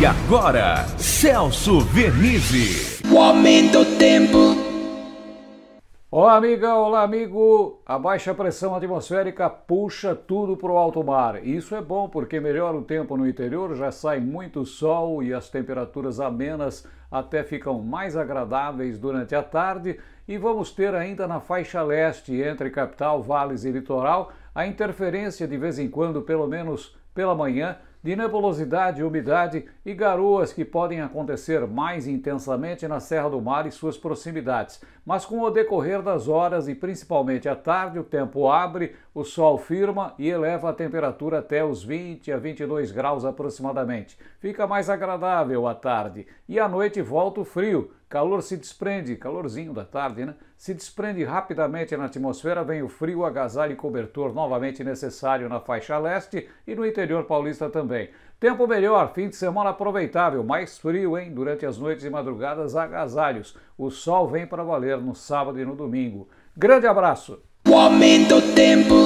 E agora, Celso Vernizzi. O aumento do tempo. Olá, amiga, olá, amigo. A baixa pressão atmosférica puxa tudo para o alto mar. Isso é bom porque melhora o tempo no interior, já sai muito sol e as temperaturas amenas até ficam mais agradáveis durante a tarde. E vamos ter ainda na faixa leste, entre capital, vales e litoral, a interferência de vez em quando, pelo menos pela manhã, de nebulosidade, umidade e garoas que podem acontecer mais intensamente na Serra do Mar e suas proximidades. Mas com o decorrer das horas e principalmente à tarde, o tempo abre, o sol firma e eleva a temperatura até os 20 a 22 graus aproximadamente. Fica mais agradável à tarde e à noite volta o frio. Calor se desprende, calorzinho da tarde, né? Se desprende rapidamente na atmosfera, vem o frio, agasalho e cobertor novamente necessário na faixa leste e no interior paulista também também. Tempo melhor, fim de semana aproveitável, mais frio, hein? Durante as noites e madrugadas, agasalhos. O sol vem para valer no sábado e no domingo. Grande abraço! O aumento tempo.